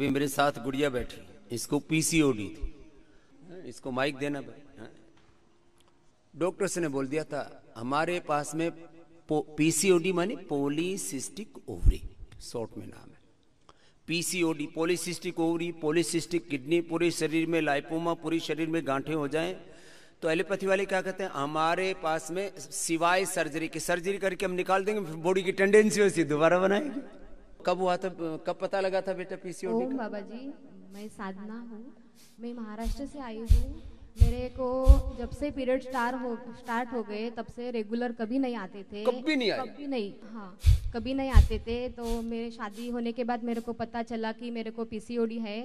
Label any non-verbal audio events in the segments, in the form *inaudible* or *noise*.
अभी मेरे साथ गुड़िया बैठी इसको पीसीओडी थी हाँ, इसको माइक देना हाँ। डॉक्टर्स ने बोल दिया था हमारे पास में पीसीओडी माने पोलिसिस्टिक ओवरी शॉर्ट में नाम है PCOD polycystic ovary polycystic kidney पूरे शरीर में लाइपोमा पूरे शरीर में गांठे हो जाएं तो एलोपैथी वाले क्या कहते हैं हमारे पास में सिवाय सर्जरी की सर्जरी करके हम निकाल देंगे बॉडी की टेंडेंसी वैसी दोबारा बनाएंगे कब हुआ था कब पता लगा था बेटा पीसीओडी ओम बाबा जी मैं साधना हूँ मैं महाराष्ट्र से आई हूँ मेरे को जब से पीरियड स्टार हो स्टार्ट हो गए तब से रेगुलर कभी नहीं आते थे कभी नहीं आए कभी नहीं हाँ कभी नहीं आते थे तो मेरे शादी होने के बाद मेरे को पता चला कि मेरे को पीसीओडी है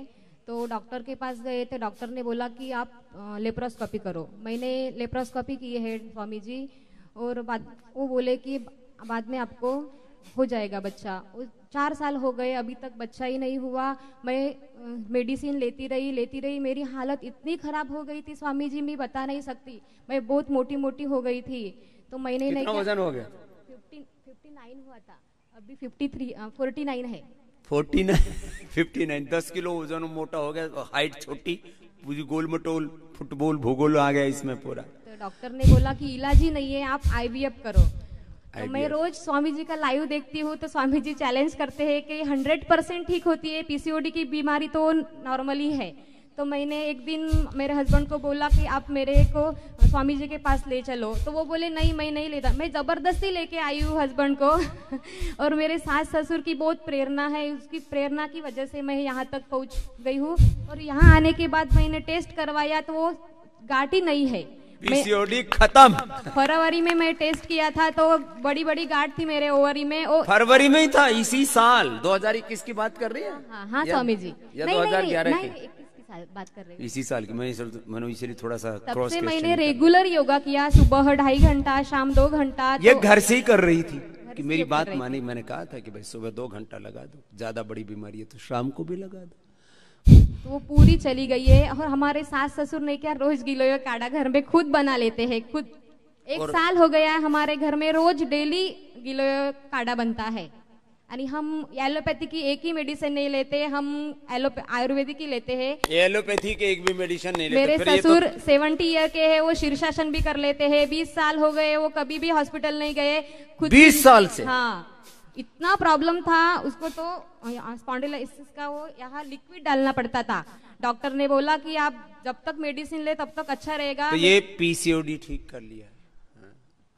तो डॉक्टर के पास गए तो डॉक्टर ने बोला कि आप लेप्रोस्कोपी करो मैंने लेप्रोस्कोपी की है स्वामी जी और बाद वो बोले कि बाद में आपको हो जाएगा बच्चा चार साल हो गए अभी तक बच्चा ही नहीं हुआ मैं मेडिसिन लेती रही लेती रही मेरी हालत इतनी खराब हो गई थी स्वामी जी मैं बता नहीं सकती मैं बहुत मोटी मोटी हो गई थी तो मैंने नहीं वजन हो गया फिफ्टी नाइन हुआ था अभी फिफ्टी थ्री फोर्टी नाइन है फोर्टी नाइन *laughs* फिफ्टी नाइन दस किलो वजन मोटा हो गया हाइट छोटी गोल मटोल फुटबॉल भूगोल आ गया इसमें पूरा तो डॉक्टर ने बोला कि इलाज ही नहीं है आप आईवीएफ करो तो मैं रोज स्वामी जी का लाइव देखती हूँ तो स्वामी जी चैलेंज करते हैं कि हंड्रेड परसेंट ठीक होती है पीसीओडी की बीमारी तो नॉर्मली है तो मैंने एक दिन मेरे हस्बैंड को बोला कि आप मेरे को स्वामी जी के पास ले चलो तो वो बोले नहीं मैं नहीं लेता मैं ज़बरदस्ती लेके आई हूँ हस्बैंड को *laughs* और मेरे सास ससुर की बहुत प्रेरणा है उसकी प्रेरणा की वजह से मैं यहाँ तक पहुँच गई हूँ और यहाँ आने के बाद मैंने टेस्ट करवाया तो वो गाठी नहीं है पीसीओडी खत्म फरवरी में मैं टेस्ट किया था तो बड़ी बड़ी गार्ड थी मेरे ओवरी में ओ... फरवरी में ही था इसी साल 2021 की बात कर रही है हाँ, हाँ स्वामी जी या दो हजार ग्यारह की बात कर रहे इसी साल की मैं मैंने इसीलिए थोड़ा सा तब से मैंने रेगुलर योगा किया सुबह ढाई घंटा शाम दो घंटा ये तो- घर से ही कर रही थी कि मेरी बात मानी मैंने कहा था कि भाई सुबह दो घंटा लगा दो ज्यादा बड़ी बीमारी है तो शाम को भी लगा दो तो वो पूरी चली गई है और हमारे सास ससुर ने क्या रोज गिलोय काढ़ा घर में खुद बना लेते हैं खुद एक साल हो गया है हमारे घर में रोज डेली गिलोय काढ़ा बनता है यानी हम एलोपैथी की एक ही मेडिसिन नहीं लेते हम आयुर्वेदिक ही लेते हैं एलोपैथी के एक भी मेडिसिन नहीं लेते मेरे तो- ससुर सेवेंटी ईयर के है वो शीर्षासन भी कर लेते हैं बीस साल हो गए वो कभी भी हॉस्पिटल नहीं गए खुद बीस साल से हाँ इतना प्रॉब्लम था उसको तो स्पॉन्डिलाइसिस का वो यहाँ लिक्विड डालना पड़ता था डॉक्टर ने बोला कि आप जब तक मेडिसिन ले तब तक अच्छा रहेगा तो ये पीसीओडी ठीक कर लिया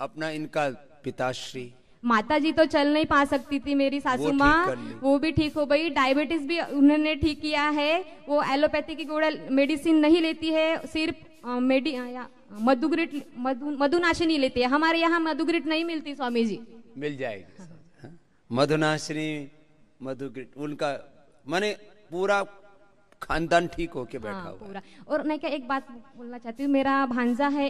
अपना इनका पिताश्री माता जी तो चल नहीं पा सकती थी मेरी सासू माँ वो भी ठीक हो गई डायबिटीज भी उन्होंने ठीक किया है वो एलोपैथी की गोड़ा मेडिसिन नहीं लेती है सिर्फ मेडि मधुग्रिट मधु मधुनाशिनी लेती है हमारे यहाँ मधुग्रिट नहीं मिलती स्वामी जी मिल जाएगी मधुनाश्री मधु उनका माने पूरा खानदान ठीक होके बैठा हाँ, हुआ और मैं क्या एक बात बोलना चाहती हूँ मेरा भांजा है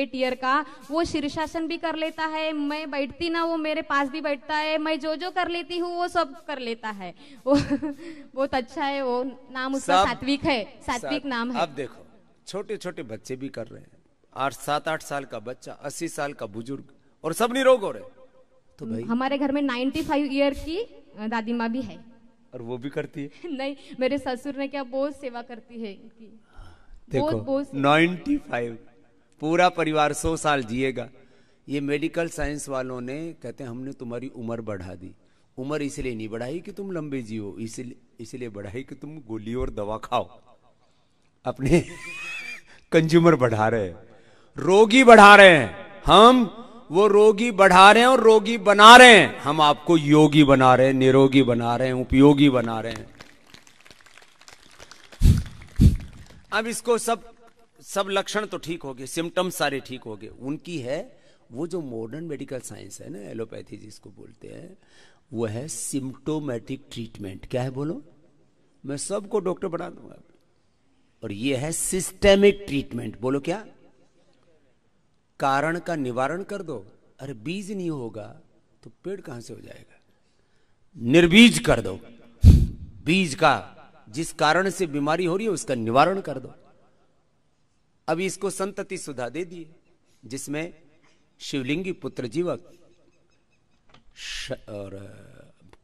एट ईयर का वो शीर्षासन भी कर लेता है मैं बैठती ना वो मेरे पास भी बैठता है मैं जो जो कर लेती हूँ वो सब कर लेता है वो *laughs* बहुत अच्छा है वो नाम उसका सात्विक है सात्विक नाम है अब देखो छोटे छोटे बच्चे भी कर रहे हैं आठ सात आठ साल का बच्चा अस्सी साल का बुजुर्ग और सब निरोग हो रहे तो भाई हमारे घर में 95 ईयर की दादी माँ भी है *laughs* और वो भी करती है *laughs* नहीं मेरे ससुर ने क्या बहुत सेवा करती है देखो बहुत, नाइन्टी फाइव पूरा परिवार सौ साल जिएगा ये मेडिकल साइंस वालों ने कहते हैं हमने तुम्हारी उम्र बढ़ा दी उम्र इसलिए नहीं बढ़ाई कि तुम लंबे जियो इसलिए इसलिए बढ़ाई कि तुम गोली और दवा खाओ अपने कंज्यूमर *laughs* बढ़ा रहे हैं रोगी बढ़ा रहे हैं हम वो रोगी बढ़ा रहे हैं और रोगी बना रहे हैं हम आपको योगी बना रहे हैं निरोगी बना रहे हैं उपयोगी बना रहे हैं अब इसको सब सब लक्षण तो ठीक हो गए सिम्टम्स सारे ठीक हो गए उनकी है वो जो मॉडर्न मेडिकल साइंस है ना एलोपैथी जिसको बोलते हैं वो है सिम्टोमेटिक ट्रीटमेंट क्या है बोलो मैं सबको डॉक्टर बना दूंगा और ये है सिस्टेमिक ट्रीटमेंट बोलो क्या कारण का निवारण कर दो अरे बीज नहीं होगा तो पेड़ कहां से हो जाएगा निर्बीज कर दो बीज का जिस कारण से बीमारी हो रही है उसका निवारण कर दो अभी इसको संतति सुधा दे दी जिसमें शिवलिंगी पुत्र जीवक और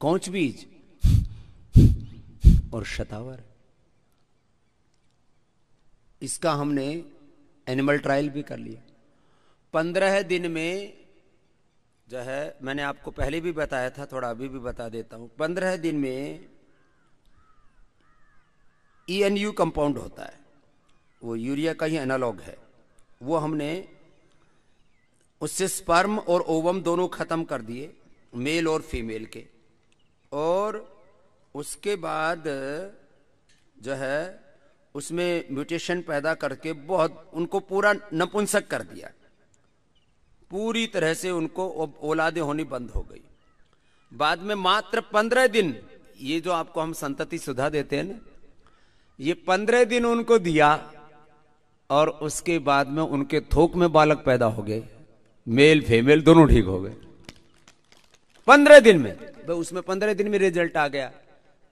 कौच बीज और शतावर इसका हमने एनिमल ट्रायल भी कर लिया पंद्रह दिन में जो है मैंने आपको पहले भी बताया था थोड़ा अभी भी बता देता हूं पंद्रह दिन में ई एन यू कंपाउंड होता है वो यूरिया का ही एनालॉग है वो हमने उससे स्पर्म और ओवम दोनों ख़त्म कर दिए मेल और फीमेल के और उसके बाद जो है उसमें म्यूटेशन पैदा करके बहुत उनको पूरा नपुंसक कर दिया पूरी तरह से उनको औलादे होनी बंद हो गई बाद में मात्र पंद्रह दिन ये जो आपको हम संतति सुधा देते हैं ना ये पंद्रह दिन उनको दिया और उसके बाद में उनके थोक में बालक पैदा हो गए मेल फेमेल दोनों ठीक हो गए पंद्रह दिन में तो उसमें पंद्रह दिन में रिजल्ट आ गया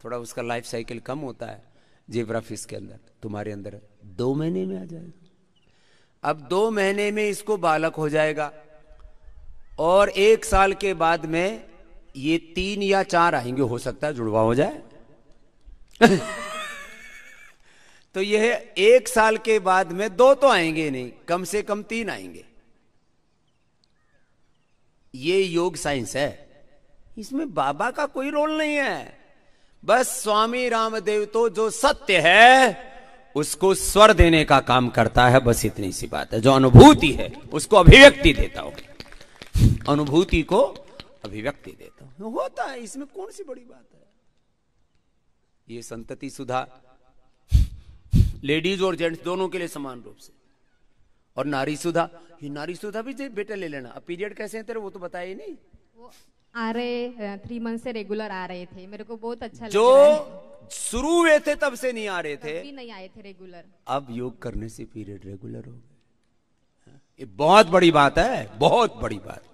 थोड़ा उसका लाइफ साइकिल कम होता है जेब्राफिस के अंदर तुम्हारे अंदर दो महीने में आ जाएगा अब दो महीने में इसको बालक हो जाएगा और एक साल के बाद में ये तीन या चार आएंगे हो सकता है जुड़वा हो जाए *laughs* तो यह एक साल के बाद में दो तो आएंगे नहीं कम से कम तीन आएंगे ये योग साइंस है इसमें बाबा का कोई रोल नहीं है बस स्वामी रामदेव तो जो सत्य है उसको स्वर देने का काम करता है बस इतनी सी बात है जो अनुभूति है उसको अभिव्यक्ति देता होगा अनुभूति को अभिव्यक्ति देता हूं होता है इसमें कौन सी बड़ी बात है ये संतति सुधा लेडीज और जेंट्स दोनों के लिए समान रूप से और नारी सुधा ये नारी सुधा भी बेटा ले लेना अब पीरियड कैसे है तेरे वो तो बताया ही नहीं आ रहे थ्री मंथ से रेगुलर आ रहे थे मेरे को बहुत अच्छा जो शुरू हुए थे तब से नहीं आ रहे थे नहीं आए थे रेगुलर अब योग करने से पीरियड रेगुलर हो गए ये बहुत बड़ी बात है बहुत बड़ी बात